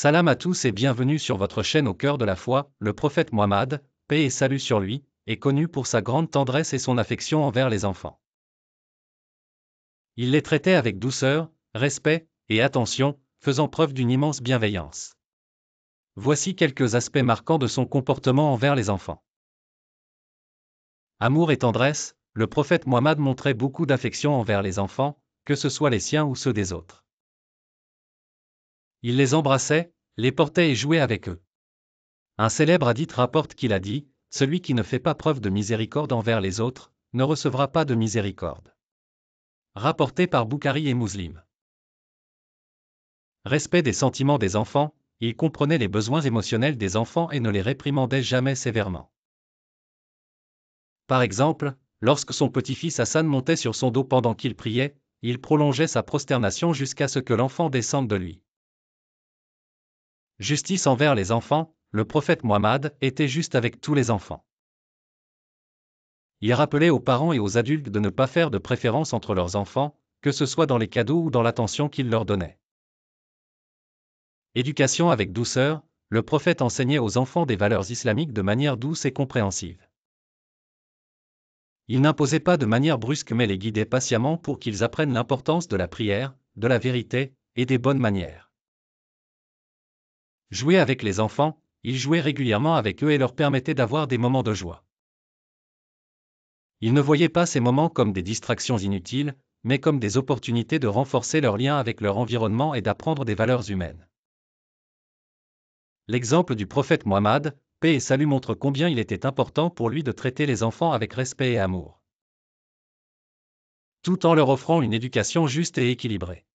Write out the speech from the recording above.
Salam à tous et bienvenue sur votre chaîne au cœur de la foi, le prophète Muhammad, paix et salut sur lui, est connu pour sa grande tendresse et son affection envers les enfants. Il les traitait avec douceur, respect et attention, faisant preuve d'une immense bienveillance. Voici quelques aspects marquants de son comportement envers les enfants. Amour et tendresse, le prophète Muhammad montrait beaucoup d'affection envers les enfants, que ce soit les siens ou ceux des autres. Il les embrassait, les portait et jouait avec eux. Un célèbre hadith rapporte qu'il a dit Celui qui ne fait pas preuve de miséricorde envers les autres, ne recevra pas de miséricorde. Rapporté par Boukhari et Muslim. Respect des sentiments des enfants, il comprenait les besoins émotionnels des enfants et ne les réprimandait jamais sévèrement. Par exemple, lorsque son petit-fils Hassan montait sur son dos pendant qu'il priait, il prolongeait sa prosternation jusqu'à ce que l'enfant descende de lui. Justice envers les enfants, le prophète Muhammad était juste avec tous les enfants. Il rappelait aux parents et aux adultes de ne pas faire de préférence entre leurs enfants, que ce soit dans les cadeaux ou dans l'attention qu'il leur donnait. Éducation avec douceur, le prophète enseignait aux enfants des valeurs islamiques de manière douce et compréhensive. Il n'imposait pas de manière brusque mais les guidait patiemment pour qu'ils apprennent l'importance de la prière, de la vérité et des bonnes manières. Jouer avec les enfants, il jouait régulièrement avec eux et leur permettait d'avoir des moments de joie. Il ne voyait pas ces moments comme des distractions inutiles, mais comme des opportunités de renforcer leur lien avec leur environnement et d'apprendre des valeurs humaines. L'exemple du prophète Muhammad, paix et salut montre combien il était important pour lui de traiter les enfants avec respect et amour, tout en leur offrant une éducation juste et équilibrée.